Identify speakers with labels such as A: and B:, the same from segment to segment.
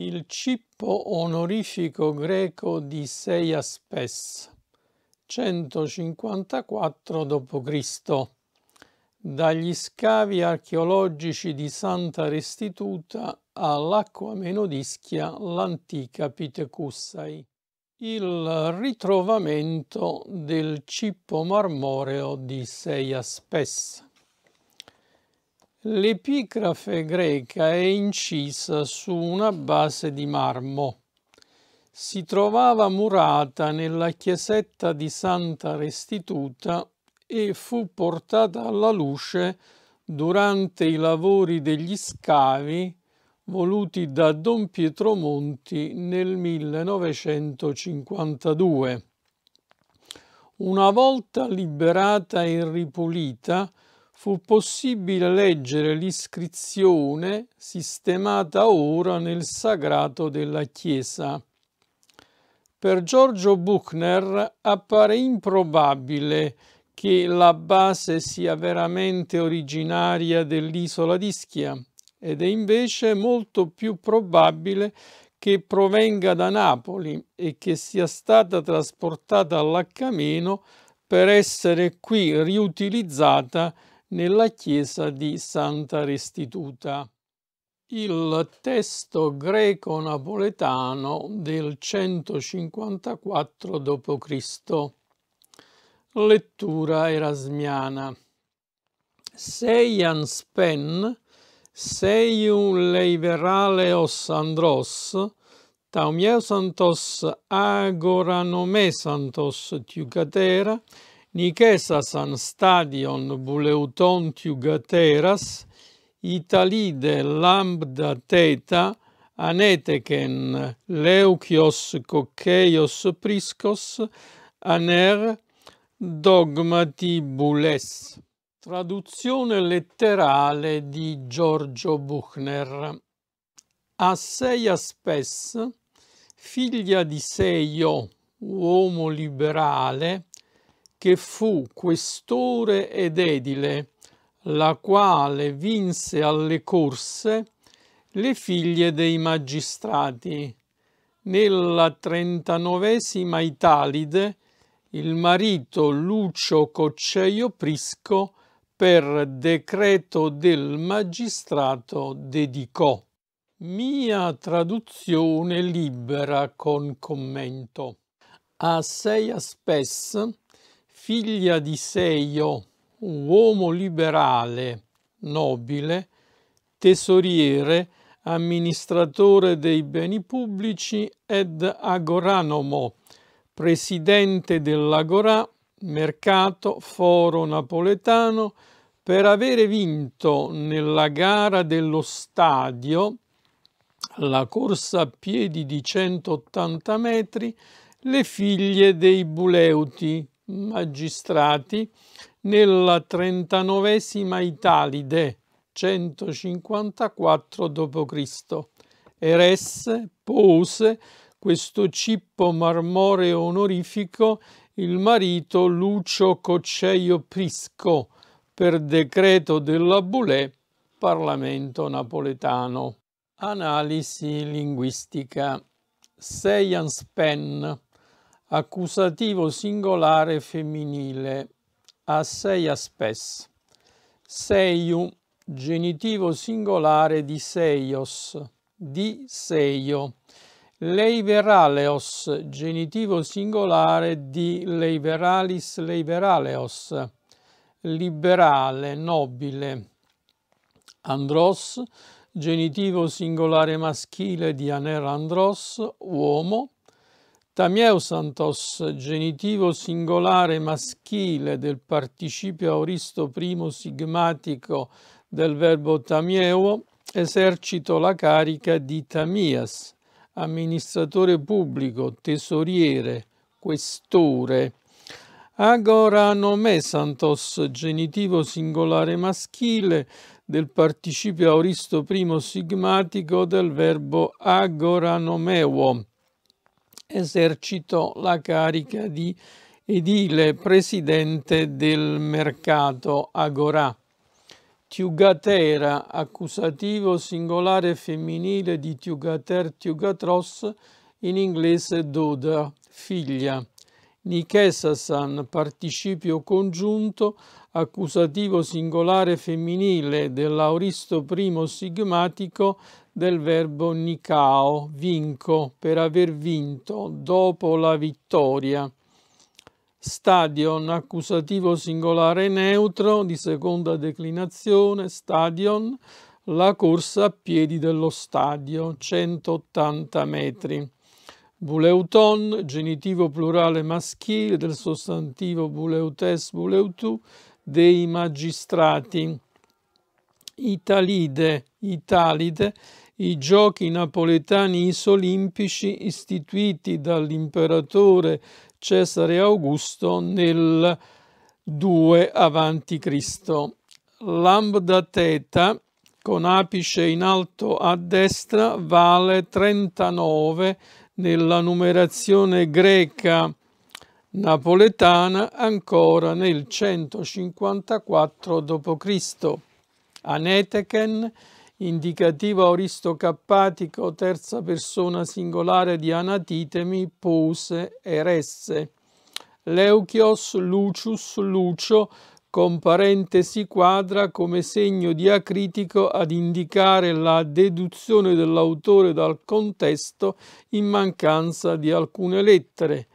A: il cippo onorifico greco di Seiaspes, 154 d.C. Dagli scavi archeologici di Santa Restituta all'acqua menodischia l'antica Pitecussai. Il ritrovamento del cippo marmoreo di Seiaspes. Spes. L'epigrafe greca è incisa su una base di marmo. Si trovava murata nella chiesetta di Santa Restituta e fu portata alla luce durante i lavori degli scavi voluti da Don Pietro Monti nel 1952. Una volta liberata e ripulita, fu possibile leggere l'iscrizione sistemata ora nel sagrato della chiesa. Per Giorgio Buchner appare improbabile che la base sia veramente originaria dell'isola di Schia ed è invece molto più probabile che provenga da Napoli e che sia stata trasportata all'Accameno per essere qui riutilizzata nella chiesa di Santa Restituta. Il testo greco-napoletano del 154 d.C. Lettura erasmiana. Seians pen, seium leiveraleos andros, taumiesantos agoranomesantos tiucatera, Nikesa san stadion buleuton tiugateras, Italide lambda teta, aneteken leucios cocceios priscos, aner dogmati bules. Traduzione letterale di Giorgio Buchner. A sei aspes, figlia di Seio, uomo liberale, che fu questore ed edile, la quale vinse alle corse le figlie dei magistrati. Nella trentanovesima Italide il marito Lucio Cocceio Prisco per decreto del magistrato dedicò. Mia traduzione libera con commento. A sei aspes figlia di Seio, un uomo liberale, nobile, tesoriere, amministratore dei beni pubblici ed agoranomo, presidente dell'Agorà, mercato, foro napoletano, per avere vinto nella gara dello stadio la corsa a piedi di 180 metri le figlie dei Buleuti, magistrati nella trentanovesima Italide 154 d.C. Eresse, pose questo cippo marmoreo onorifico il marito Lucio Cocceio Prisco per decreto della Bulè, Parlamento napoletano. Analisi linguistica. Seians Penn Accusativo singolare femminile a sei aspes. Seiu, genitivo singolare di seios, di seio. Leiveraleos, genitivo singolare di leiveralis leiveraleos. Liberale, nobile. Andros, genitivo singolare maschile di aner andros, uomo santos, genitivo singolare maschile del participio auristo primo sigmatico del verbo tamieu, esercito la carica di tamias, amministratore pubblico, tesoriere, questore. Agora santos, genitivo singolare maschile del participio auristo primo sigmatico del verbo agoranomeuo, esercitò la carica di edile presidente del mercato Agorà. Tiugatera, accusativo singolare femminile di Tiugater Tiugatros, in inglese Doda, figlia. Nichesasan, participio congiunto, accusativo singolare femminile dell'auristo primo sigmatico del verbo nicao, vinco, per aver vinto, dopo la vittoria. Stadion, accusativo singolare neutro di seconda declinazione, stadion, la corsa a piedi dello stadio, 180 metri. Buleuton, genitivo plurale maschile del sostantivo buleutes, buleutu, dei magistrati. Italide, italide, i giochi napoletani isolimpici istituiti dall'imperatore Cesare Augusto nel 2 avanti Cristo. Lambda Teta con apice in alto a destra vale 39 nella numerazione greca napoletana ancora nel 154 d.C. Aneteken indicativo aristocappatico terza persona singolare di anatitemi, pose, eresse. Leuchios, Lucius, Lucio, con parentesi quadra come segno diacritico ad indicare la deduzione dell'autore dal contesto in mancanza di alcune lettere.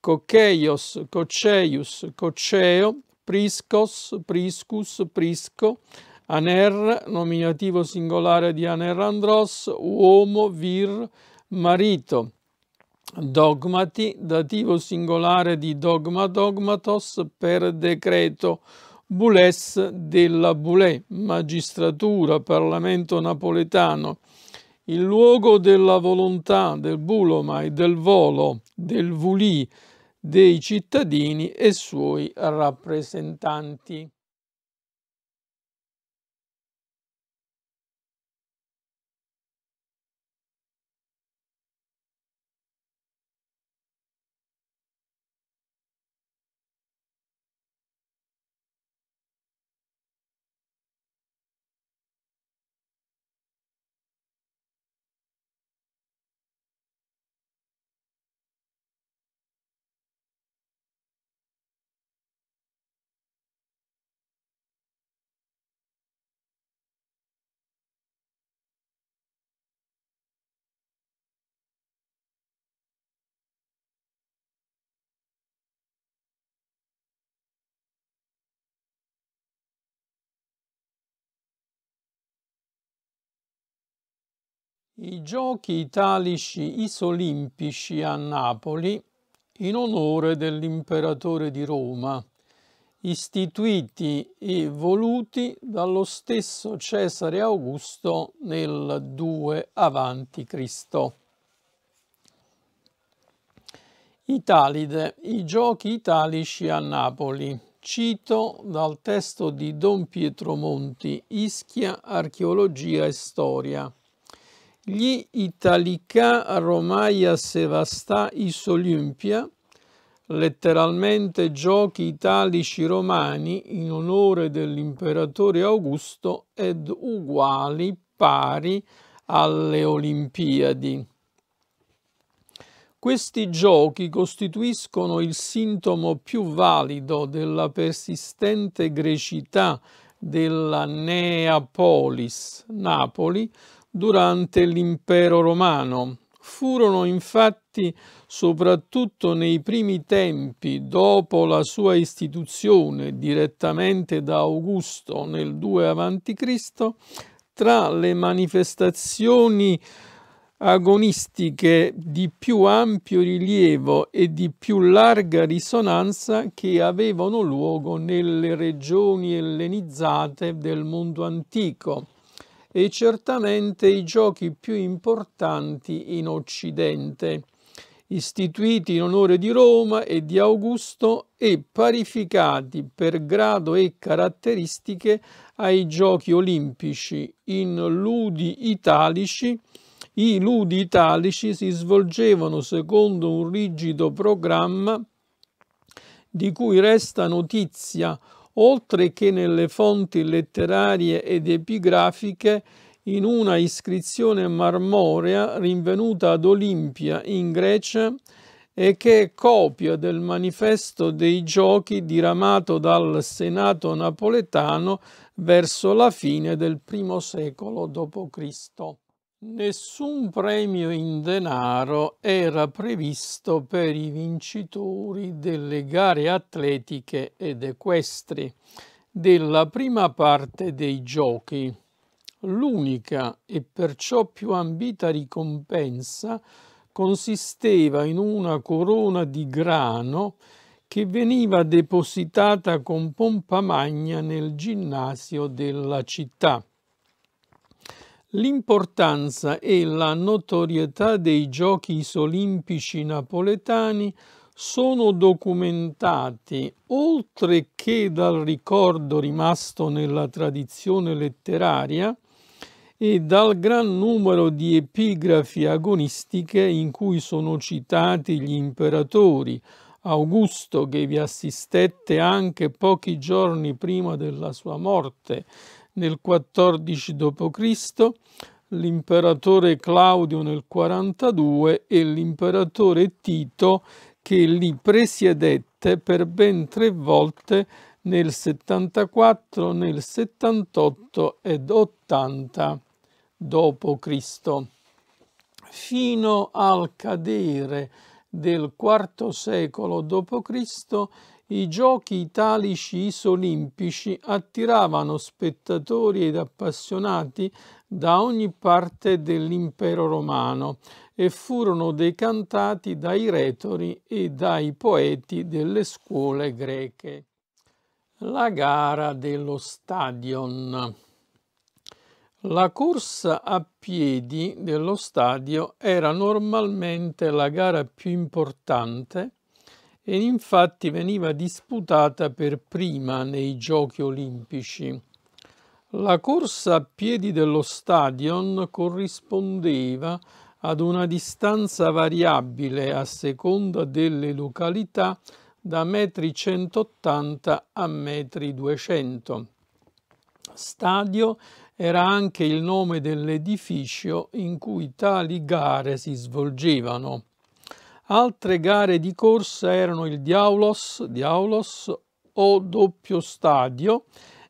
A: Cocheios, Cocceius, Cocceo, Priscos, Priscus, Prisco, aner, nominativo singolare di aner andros, uomo, vir, marito. Dogmati, dativo singolare di dogma dogmatos per decreto bules della bulè, magistratura, parlamento napoletano, il luogo della volontà del bulomai, del volo, del vulì, dei cittadini e suoi rappresentanti. i giochi italici isolimpici a Napoli in onore dell'imperatore di Roma, istituiti e voluti dallo stesso Cesare Augusto nel 2 avanti Cristo. Italide, i giochi italici a Napoli. Cito dal testo di Don Pietro Monti, Ischia, Archeologia e Storia. Gli Italica Romaia Sevastà olimpia letteralmente giochi italici romani in onore dell'imperatore Augusto ed uguali pari alle Olimpiadi. Questi giochi costituiscono il sintomo più valido della persistente grecità della Neapolis, Napoli, durante l'impero romano. Furono infatti, soprattutto nei primi tempi, dopo la sua istituzione direttamente da Augusto nel 2 a.C., tra le manifestazioni agonistiche di più ampio rilievo e di più larga risonanza che avevano luogo nelle regioni ellenizzate del mondo antico e certamente i giochi più importanti in Occidente, istituiti in onore di Roma e di Augusto e parificati per grado e caratteristiche ai giochi olimpici in ludi italici. I ludi italici si svolgevano secondo un rigido programma di cui resta notizia oltre che nelle fonti letterarie ed epigrafiche in una iscrizione marmorea rinvenuta ad Olimpia in Grecia e che è copia del manifesto dei giochi diramato dal Senato napoletano verso la fine del I secolo d.C. Nessun premio in denaro era previsto per i vincitori delle gare atletiche ed equestri della prima parte dei giochi. L'unica e perciò più ambita ricompensa consisteva in una corona di grano che veniva depositata con pompa magna nel ginnasio della città L'importanza e la notorietà dei giochi isolimpici napoletani sono documentati, oltre che dal ricordo rimasto nella tradizione letteraria, e dal gran numero di epigrafi agonistiche in cui sono citati gli imperatori, Augusto che vi assistette anche pochi giorni prima della sua morte, nel 14 d.C., l'imperatore Claudio nel 42 e l'imperatore Tito che li presiedette per ben tre volte nel 74, nel 78 ed 80 d.C. Fino al cadere del IV secolo d.C. I giochi italici isolimpici attiravano spettatori ed appassionati da ogni parte dell'impero romano e furono decantati dai retori e dai poeti delle scuole greche. La gara dello stadion La corsa a piedi dello stadio era normalmente la gara più importante e infatti veniva disputata per prima nei giochi olimpici. La corsa a piedi dello stadion corrispondeva ad una distanza variabile a seconda delle località da metri 180 a metri 200. Stadio era anche il nome dell'edificio in cui tali gare si svolgevano. Altre gare di corsa erano il Diaulos, Diaulos o doppio stadio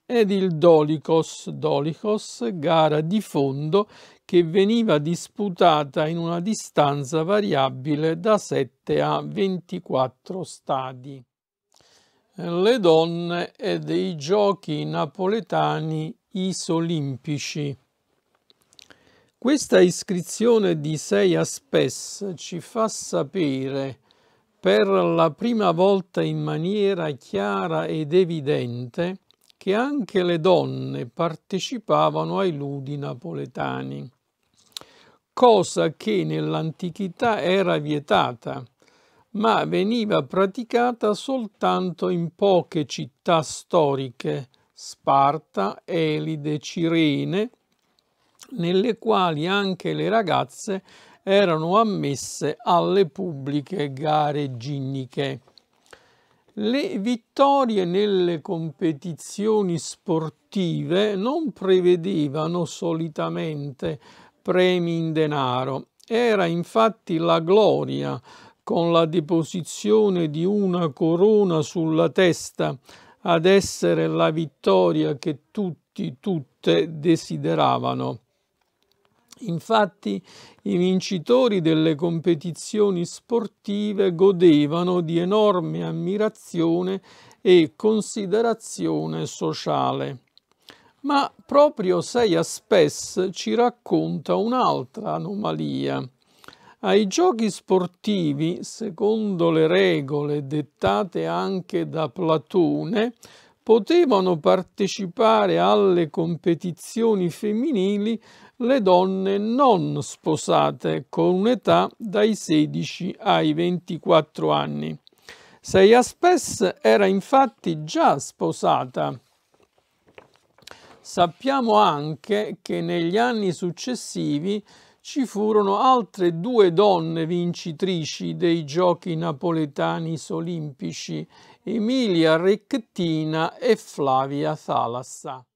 A: ed il Dolicos, Dolicos, gara di fondo che veniva disputata in una distanza variabile da 7 a 24 stadi. Le donne e dei giochi napoletani isolimpici. Questa iscrizione di sei aspes ci fa sapere per la prima volta in maniera chiara ed evidente che anche le donne partecipavano ai ludi napoletani, cosa che nell'antichità era vietata, ma veniva praticata soltanto in poche città storiche, Sparta, Elide, Cirene, nelle quali anche le ragazze erano ammesse alle pubbliche gare ginniche. Le vittorie nelle competizioni sportive non prevedevano solitamente premi in denaro. Era infatti la gloria con la deposizione di una corona sulla testa ad essere la vittoria che tutti, tutte desideravano. Infatti i vincitori delle competizioni sportive godevano di enorme ammirazione e considerazione sociale. Ma proprio Seia Spess ci racconta un'altra anomalia. Ai giochi sportivi, secondo le regole dettate anche da Platone, potevano partecipare alle competizioni femminili le donne non sposate con un'età dai 16 ai 24 anni. Seia Spes era infatti già sposata. Sappiamo anche che negli anni successivi ci furono altre due donne vincitrici dei giochi napoletani olimpici, Emilia Rectina e Flavia Thalassa.